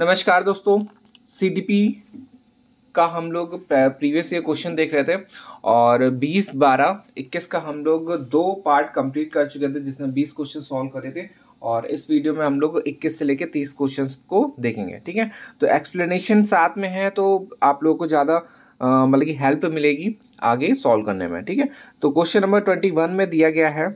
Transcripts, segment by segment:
नमस्कार दोस्तों सी का हम लोग प्रीवियस ईयर क्वेश्चन देख रहे थे और 20 बारह 21 का हम लोग दो पार्ट कंप्लीट कर चुके थे जिसमें 20 क्वेश्चन सॉल्व करे थे और इस वीडियो में हम लोग 21 से लेकर 30 क्वेश्चंस को देखेंगे ठीक है तो एक्सप्लेनेशन साथ में है तो आप लोगों को ज़्यादा मतलब कि हेल्प मिलेगी आगे सॉल्व करने में ठीक है तो क्वेश्चन नंबर ट्वेंटी वन में दिया गया है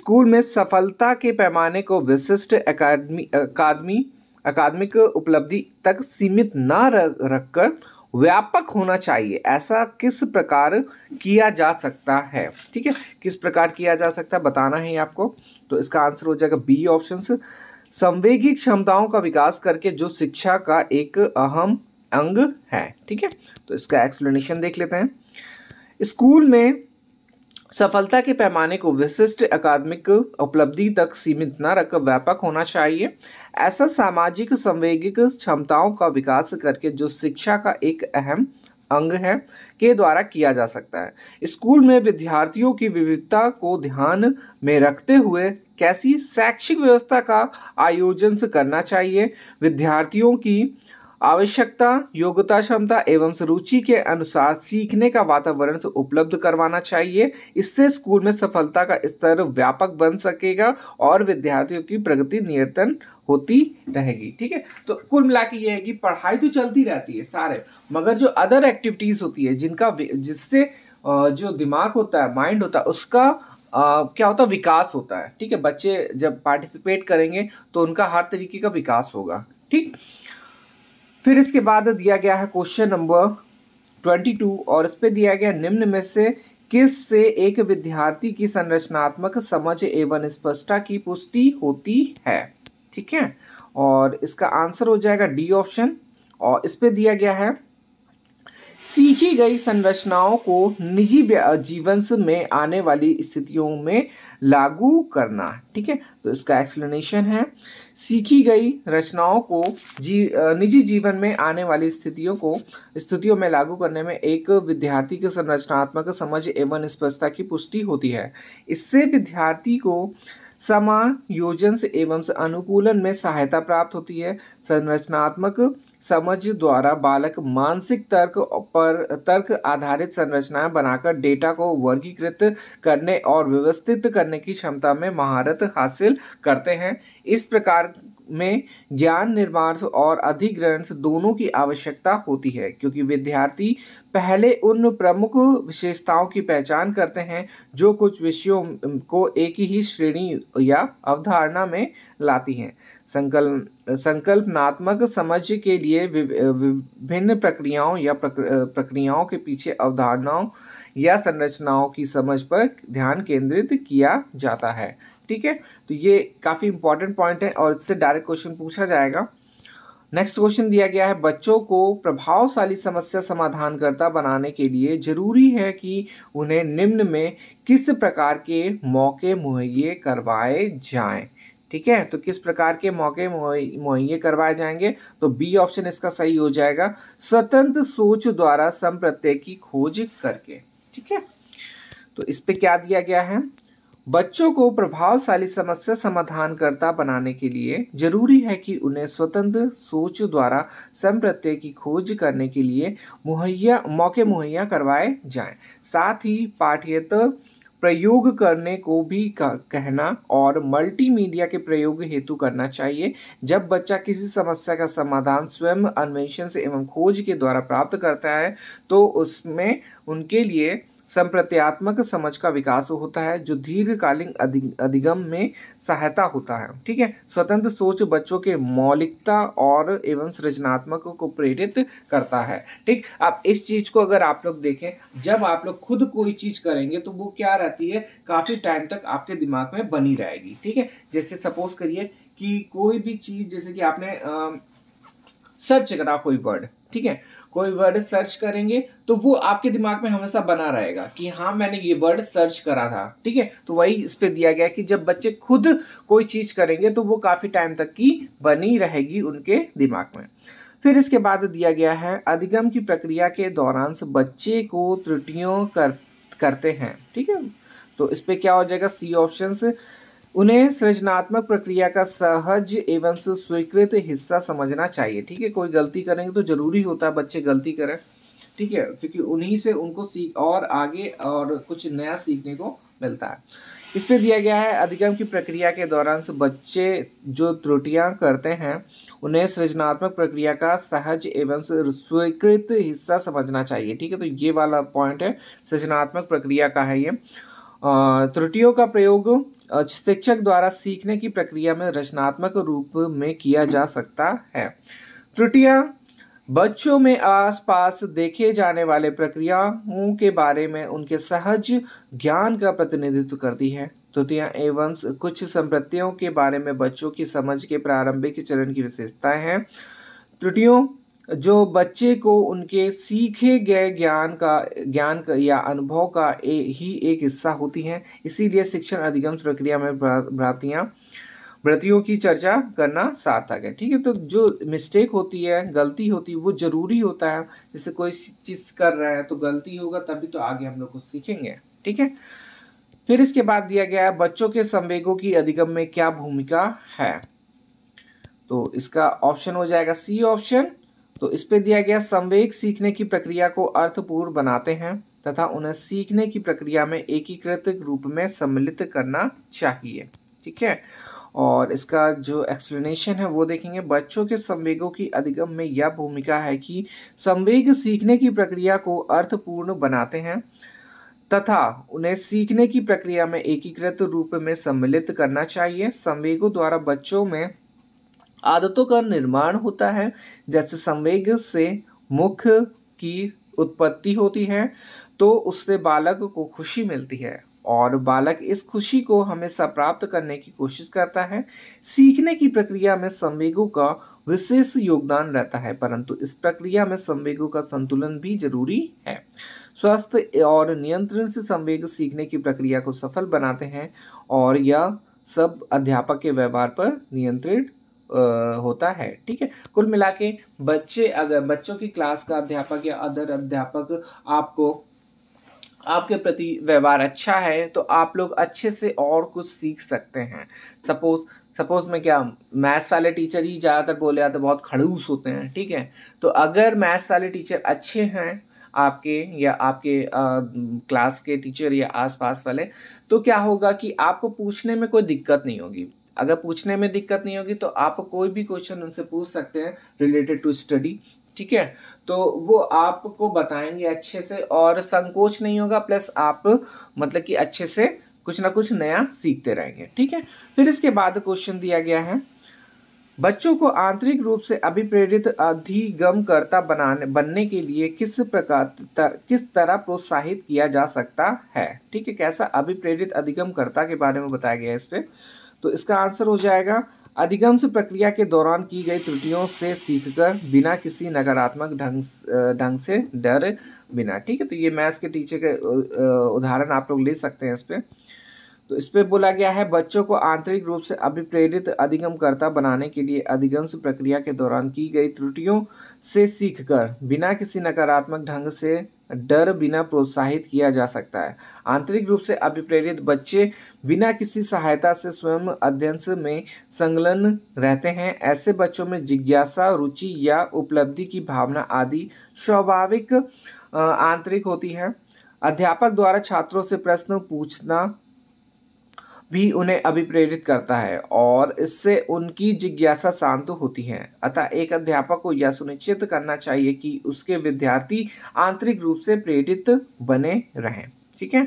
स्कूल में सफलता के पैमाने को विशिष्ट अकादमी अकादमी अकादमिक उपलब्धि तक सीमित ना रखकर व्यापक होना चाहिए ऐसा किस प्रकार किया जा सकता है ठीक है किस प्रकार किया जा सकता है बताना है आपको तो इसका आंसर हो जाएगा बी ऑप्शन संवेगी क्षमताओं का विकास करके जो शिक्षा का एक अहम अंग है ठीक है तो इसका एक्सप्लेनेशन देख लेते हैं स्कूल में सफलता के पैमाने को विशिष्ट अकादमिक उपलब्धि तक सीमित न रख व्यापक होना चाहिए ऐसा सामाजिक संवेगिक क्षमताओं का विकास करके जो शिक्षा का एक अहम अंग है के द्वारा किया जा सकता है स्कूल में विद्यार्थियों की विविधता को ध्यान में रखते हुए कैसी शैक्षिक व्यवस्था का आयोजन करना चाहिए विद्यार्थियों की आवश्यकता योग्यता क्षमता एवं रुचि के अनुसार सीखने का वातावरण से उपलब्ध करवाना चाहिए इससे स्कूल में सफलता का स्तर व्यापक बन सकेगा और विद्यार्थियों की प्रगति नियंत्रण होती रहेगी ठीक है तो कुल मिला के ये है कि पढ़ाई तो चलती रहती है सारे मगर जो अदर एक्टिविटीज़ होती है जिनका जिससे जो दिमाग होता है माइंड होता है उसका Uh, क्या होता है विकास होता है ठीक है बच्चे जब पार्टिसिपेट करेंगे तो उनका हर तरीके का विकास होगा ठीक फिर इसके बाद दिया गया है क्वेश्चन नंबर ट्वेंटी टू और इस पर दिया गया निम्न में से किस से एक विद्यार्थी की संरचनात्मक समझ एवं स्पष्टता की पुष्टि होती है ठीक है और इसका आंसर हो जाएगा डी ऑप्शन और इस पर दिया गया है सीखी गई संरचनाओं को निजी जीवन में आने वाली स्थितियों में लागू करना ठीक है तो इसका एक्सप्लेनेशन है सीखी गई रचनाओं को जी निजी जीवन में आने वाली स्थितियों को स्थितियों में लागू करने में एक विद्यार्थी के संरचनात्मक समझ एवं स्पष्टता की पुष्टि होती है इससे विद्यार्थी को समायोजन एवं अनुकूलन में सहायता प्राप्त होती है संरचनात्मक समझ द्वारा बालक मानसिक तर्क पर तर्क आधारित संरचनाएं बनाकर डेटा को वर्गीकृत करने और व्यवस्थित करने की क्षमता में महारत हासिल करते हैं इस प्रकार में ज्ञान निर्माण और अधिग्रहण दोनों की आवश्यकता होती है क्योंकि विद्यार्थी पहले उन प्रमुख विशेषताओं की पहचान करते हैं जो कुछ विषयों को एक ही श्रेणी या अवधारणा में लाती हैं संकल्प संकल्पनात्मक समझ के लिए विभिन्न प्रक्रियाओं या प्रक प्रक्रियाओं के पीछे अवधारणाओं या संरचनाओं की समझ पर ध्यान केंद्रित किया जाता है ठीक है तो ये काफ़ी इंपॉर्टेंट पॉइंट है और इससे डायरेक्ट क्वेश्चन पूछा जाएगा नेक्स्ट क्वेश्चन दिया गया है बच्चों को प्रभावशाली समस्या समाधानकर्ता बनाने के लिए जरूरी है कि उन्हें निम्न में किस प्रकार के मौके मुहैया करवाए जाएं ठीक है तो किस प्रकार के मौके मुहैया करवाए जाएंगे तो बी ऑप्शन इसका सही हो जाएगा स्वतंत्र सोच द्वारा संप्रत्यय की खोज करके ठीक है तो इस पे क्या दिया गया है बच्चों को प्रभावशाली समस्या समाधानकर्ता बनाने के लिए जरूरी है कि उन्हें स्वतंत्र सोच द्वारा प्रत्यय की खोज करने के लिए मुहैया मौके मुहैया करवाए जाएं साथ ही पाठ्यतर प्रयोग करने को भी कहना और मल्टीमीडिया के प्रयोग हेतु करना चाहिए जब बच्चा किसी समस्या का समाधान स्वयं अन्वेषण से एवं खोज के द्वारा प्राप्त करता है तो उसमें उनके लिए संप्रत्यात्मक समझ का विकास होता है जो दीर्घकालीन अधिगम में सहायता होता है ठीक है स्वतंत्र सोच बच्चों के मौलिकता और एवं सृजनात्मक को प्रेरित करता है ठीक अब इस चीज़ को अगर आप लोग देखें जब आप लोग खुद कोई चीज़ करेंगे तो वो क्या रहती है काफ़ी टाइम तक आपके दिमाग में बनी रहेगी ठीक है जैसे सपोज करिए कि कोई भी चीज़ जैसे कि आपने आ, सर्च करा कोई वर्ड ठीक है कोई वर्ड सर्च करेंगे तो वो आपके दिमाग में हमेशा बना रहेगा कि हाँ मैंने ये वर्ड सर्च करा था ठीक है तो वही इस पर दिया गया कि जब बच्चे खुद कोई चीज करेंगे तो वो काफी टाइम तक की बनी रहेगी उनके दिमाग में फिर इसके बाद दिया गया है अधिगम की प्रक्रिया के दौरान बच्चे को त्रुटियों कर करते हैं ठीक है तो इस पर क्या हो जाएगा सी ऑप्शन उन्हें सृजनात्मक प्रक्रिया का सहज एवं स्वीकृत हिस्सा समझना चाहिए ठीक है कोई गलती करेंगे तो जरूरी होता है बच्चे गलती करें ठीक है क्योंकि उन्हीं से उनको सीख और आगे और कुछ नया सीखने को मिलता है इस पे दिया गया है अधिगम की प्रक्रिया के दौरान से बच्चे जो त्रुटियां करते हैं उन्हें सृजनात्मक प्रक्रिया का सहज एवं स्वीकृत हिस्सा समझना चाहिए ठीक है तो ये वाला पॉइंट है सृजनात्मक प्रक्रिया का है ये त्रुटियों का प्रयोग शिक्षक द्वारा सीखने की प्रक्रिया में रचनात्मक रूप में किया जा सकता है त्रुटियां बच्चों में आसपास देखे जाने वाले प्रक्रियाओं के बारे में उनके सहज ज्ञान का प्रतिनिधित्व करती हैं त्रुटियाँ एवं कुछ संप्रतियों के बारे में बच्चों की समझ के प्रारंभिक चरण की विशेषताएं हैं त्रुटियों जो बच्चे को उनके सीखे गए ज्ञान का ज्ञान का या अनुभव का ए, ही एक हिस्सा होती हैं इसीलिए शिक्षण अधिगम प्रक्रिया में भ्रातियाँ व्रतियों की चर्चा करना सार्थक है ठीक है तो जो मिस्टेक होती है गलती होती है वो जरूरी होता है जैसे कोई चीज़ कर रहे हैं तो गलती होगा तभी तो आगे हम लोग को सीखेंगे ठीक है फिर इसके बाद दिया गया है बच्चों के संवेगों की अधिगम में क्या भूमिका है तो इसका ऑप्शन हो जाएगा सी ऑप्शन तो इस पे दिया गया संवेग सीखने की प्रक्रिया को अर्थपूर्ण बनाते हैं तथा उन्हें सीखने की प्रक्रिया में एकीकृत रूप में सम्मिलित करना चाहिए ठीक है और इसका जो एक्सप्लेनेशन है वो देखेंगे बच्चों के संवेगों की अधिगम में यह भूमिका है कि संवेग सीखने की प्रक्रिया को अर्थपूर्ण बनाते हैं तथा उन्हें सीखने की प्रक्रिया में एकीकृत रूप में सम्मिलित करना चाहिए संवेगों द्वारा बच्चों में आदतों का निर्माण होता है जैसे संवेग से मुख की उत्पत्ति होती है तो उससे बालक को खुशी मिलती है और बालक इस खुशी को हमेशा प्राप्त करने की कोशिश करता है सीखने की प्रक्रिया में संवेगों का विशेष योगदान रहता है परंतु इस प्रक्रिया में संवेगों का संतुलन भी जरूरी है स्वस्थ और नियंत्रण से संवेग सीखने की प्रक्रिया को सफल बनाते हैं और यह सब अध्यापक के व्यवहार पर नियंत्रित होता है ठीक है कुल मिला के बच्चे अगर बच्चों की क्लास का अध्यापक या अदर अध्यापक आपको आपके प्रति व्यवहार अच्छा है तो आप लोग अच्छे से और कुछ सीख सकते हैं सपोज सपोज मैं क्या मैथ्स वाले टीचर ही ज़्यादातर बोले जाते तो बहुत खड़ूस होते हैं ठीक है तो अगर मैथ्स वाले टीचर अच्छे हैं आपके या आपके आ, क्लास के टीचर या आसपास वाले तो क्या होगा कि आपको पूछने में कोई दिक्कत नहीं होगी अगर पूछने में दिक्कत नहीं होगी तो आप कोई भी क्वेश्चन उनसे पूछ सकते हैं रिलेटेड टू स्टडी ठीक है तो वो आपको बताएंगे अच्छे से और संकोच नहीं होगा प्लस आप मतलब कि अच्छे से कुछ ना कुछ नया सीखते रहेंगे ठीक है फिर इसके बाद क्वेश्चन दिया गया है बच्चों को आंतरिक रूप से अभिप्रेरित अधिगमकर्ता बनाने बनने के लिए किस प्रकार तर, किस तरह प्रोत्साहित किया जा सकता है ठीक है कैसा अभिप्रेरित अधिगमकर्ता के बारे में बताया गया है इस पर तो इसका आंसर हो जाएगा अधिगम से प्रक्रिया के दौरान की गई त्रुटियों से सीखकर बिना किसी नकारात्मक ढंग ढंग से डर बिना ठीक है तो ये मैथ्स के टीचर के उदाहरण आप लोग ले सकते हैं इस पर तो इस पर बोला गया है बच्चों को आंतरिक रूप से अभिप्रेरित अधिगमकर्ता बनाने के लिए अधिगम प्रक्रिया के दौरान की गई त्रुटियों से सीखकर बिना किसी नकारात्मक ढंग से डर बिना प्रोत्साहित किया जा सकता है आंतरिक रूप से अभिप्रेरित बच्चे बिना किसी सहायता से स्वयं अध्ययन में संलग्न रहते हैं ऐसे बच्चों में जिज्ञासा रुचि या उपलब्धि की भावना आदि स्वाभाविक आंतरिक होती है अध्यापक द्वारा छात्रों से प्रश्न पूछना भी उन्हें अभिप्रेरित करता है और इससे उनकी जिज्ञासा शांत होती है अतः एक अध्यापक को यह सुनिश्चित करना चाहिए कि उसके विद्यार्थी आंतरिक रूप से प्रेरित बने रहें ठीक है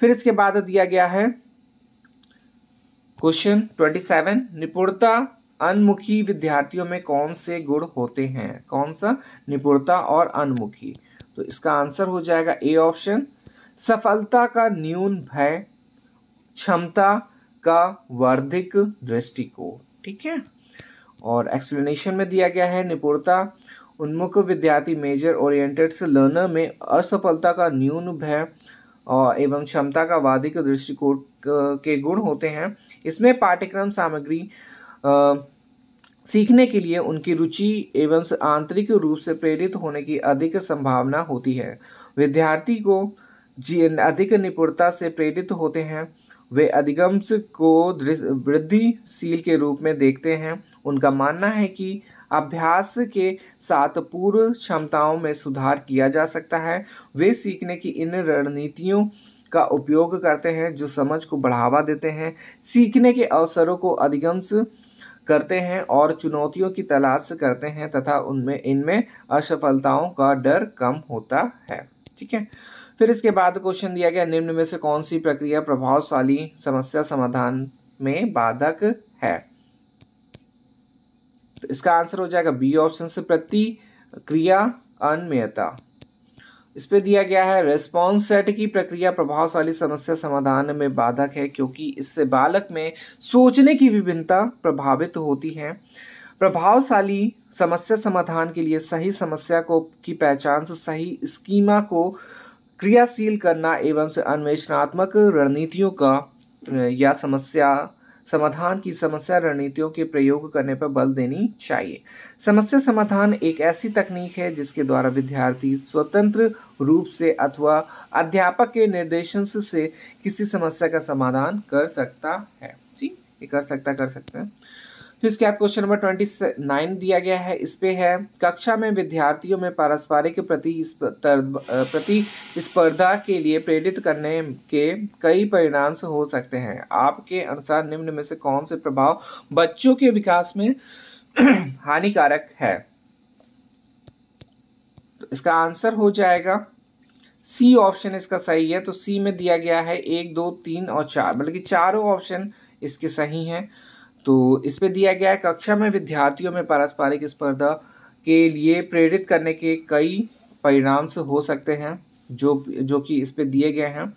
फिर इसके बाद दिया गया है क्वेश्चन ट्वेंटी सेवन निपुणता अनमुखी विद्यार्थियों में कौन से गुण होते हैं कौन सा निपुणता और अनमुखी तो इसका आंसर हो जाएगा ए ऑप्शन सफलता का न्यून भय क्षमता का वार्धिक दृष्टिकोण ठीक है और एक्सप्लेनेशन में दिया गया है निपुणता उन्मुख विद्यार्थी मेजर ओरिएंटेड लर्नर में असफलता का न्यून भय और एवं क्षमता का वादी दृष्टिकोण के गुण होते हैं इसमें पाठ्यक्रम सामग्री आ, सीखने के लिए उनकी रुचि एवं आंतरिक रूप से प्रेरित होने की अधिक संभावना होती है विद्यार्थी को जी अधिक निपुणता से प्रेरित होते हैं वे अधिगमश को वृद्धिशील के रूप में देखते हैं उनका मानना है कि अभ्यास के साथ पूर्व क्षमताओं में सुधार किया जा सकता है वे सीखने की इन रणनीतियों का उपयोग करते हैं जो समझ को बढ़ावा देते हैं सीखने के अवसरों को अधिगमश करते हैं और चुनौतियों की तलाश करते हैं तथा उनमें इनमें असफलताओं का डर कम होता है ठीक है फिर इसके बाद क्वेश्चन दिया गया निम्न में से कौन सी प्रक्रिया प्रभावशाली समस्या समाधान में बाधक है तो इसका आंसर हो जाएगा बी ऑप्शन से प्रतिक्रिया अनमेयता इस पे दिया गया है रेस्पॉन्स सेट की प्रक्रिया प्रभावशाली समस्या समाधान में बाधक है क्योंकि इससे बालक में सोचने की विभिन्नता प्रभावित होती है प्रभावशाली समस्या समाधान के लिए सही समस्या को की पहचान से सही स्कीमा को क्रियाशील करना एवं अन्वेषणात्मक रणनीतियों का या समस्या समाधान की समस्या रणनीतियों के प्रयोग करने पर बल देनी चाहिए समस्या समाधान एक ऐसी तकनीक है जिसके द्वारा विद्यार्थी स्वतंत्र रूप से अथवा अध्यापक के निर्देशन से किसी समस्या का समाधान कर सकता है जी ये कर सकता कर सकते हैं फिर तो इसके बाद क्वेश्चन नंबर ट्वेंटी नाइन दिया गया है इस पे है कक्षा में विद्यार्थियों में पारस्परिक प्रति प्रतिस्पर्धा के लिए प्रेरित करने के कई परिणाम हो सकते हैं आपके अनुसार निम्न में से कौन से प्रभाव बच्चों के विकास में हानिकारक है तो इसका आंसर हो जाएगा सी ऑप्शन इसका सही है तो सी में दिया गया है एक दो तीन और चार बल्कि चारों ऑप्शन इसके सही हैं तो इस पे दिया गया है कक्षा में विद्यार्थियों में पारस्परिक स्पर्धा के लिए प्रेरित करने के कई परिणाम हो सकते हैं जो जो कि इस पे दिए गए हैं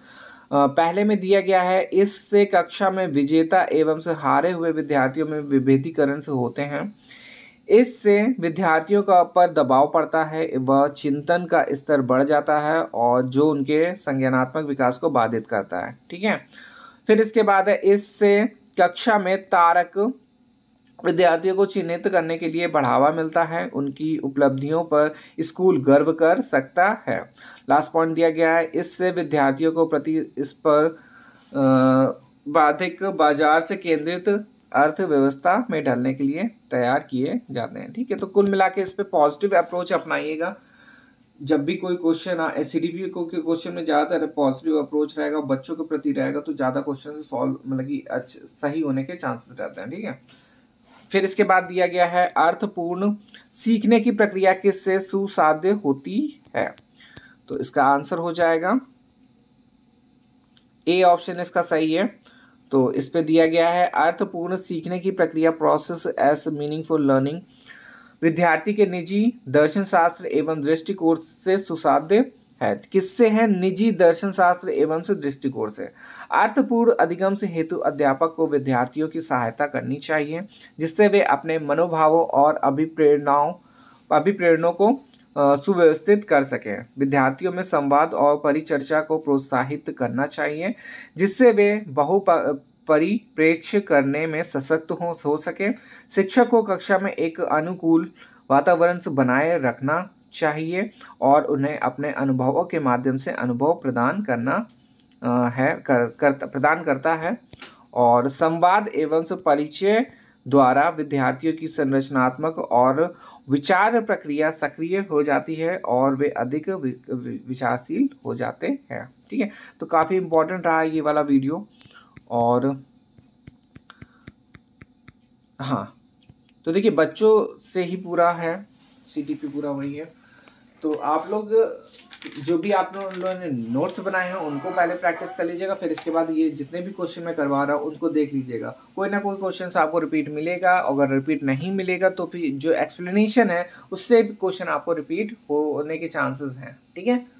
पहले में दिया गया है इससे कक्षा में विजेता एवं से हारे हुए विद्यार्थियों में विभेदीकरण से होते हैं इससे विद्यार्थियों का पर दबाव पड़ता है व चिंतन का स्तर बढ़ जाता है और जो उनके संज्ञानात्मक विकास को बाधित करता है ठीक है फिर इसके बाद है इससे कक्षा में तारक विद्यार्थियों को चिन्हित करने के लिए बढ़ावा मिलता है उनकी उपलब्धियों पर स्कूल गर्व कर सकता है लास्ट पॉइंट दिया गया है इससे विद्यार्थियों को प्रति इस पर बाधिक बाजार से केंद्रित अर्थव्यवस्था में ढलने के लिए तैयार किए जाते हैं ठीक है तो कुल मिला के इस पर पॉजिटिव अप्रोच अपनाइएगा जब भी कोई क्वेश्चन आ एस को के क्वेश्चन में ज़्यादातर पॉजिटिव अप्रोच रहेगा बच्चों के प्रति रहेगा तो ज़्यादा क्वेश्चन सॉल्व मतलब कि अच्छा सही होने के चांसेस रहते हैं ठीक है फिर इसके बाद दिया गया है अर्थपूर्ण सीखने की प्रक्रिया किससे सुसाध्य होती है तो इसका आंसर हो जाएगा ए ऑप्शन इसका सही है तो इस पे दिया गया है अर्थपूर्ण सीखने की प्रक्रिया प्रोसेस एस मीनिंगफुल लर्निंग विद्यार्थी के निजी दर्शन शास्त्र एवं दृष्टिकोण से सुसाध्य है किससे है निजी दर्शन शास्त्र एवं से दृष्टिकोण से अर्थपूर्ण अधिगम से हेतु अध्यापक को विद्यार्थियों की सहायता करनी चाहिए जिससे वे अपने मनोभावों और अभिप्रेरणाओं अभिप्रेरणों को सुव्यवस्थित कर सकें विद्यार्थियों में संवाद और परिचर्चा को प्रोत्साहित करना चाहिए जिससे वे बहु परिप्रेक्ष्य करने में सशक्त हो हो सके शिक्षक को कक्षा में एक अनुकूल वातावरण बनाए रखना चाहिए और उन्हें अपने अनुभवों के माध्यम से अनुभव प्रदान करना है कर, कर प्रदान करता है और संवाद एवं परिचय द्वारा विद्यार्थियों की संरचनात्मक और विचार प्रक्रिया सक्रिय हो जाती है और वे अधिक विचारशील हो जाते हैं ठीक है तो काफ़ी इम्पोर्टेंट रहा ये वाला वीडियो और हाँ तो देखिए बच्चों से ही पूरा है सी टी पी पूरा वही है तो आप लोग जो भी आप लोगों ने नोट्स बनाए हैं उनको पहले प्रैक्टिस कर लीजिएगा फिर इसके बाद ये जितने भी क्वेश्चन मैं करवा रहा हूँ उनको देख लीजिएगा कोई ना कोई क्वेश्चन आपको रिपीट मिलेगा अगर रिपीट नहीं मिलेगा तो फिर जो एक्सप्लेनेशन है उससे भी क्वेश्चन आपको रिपीट होने के चांसेस हैं ठीक है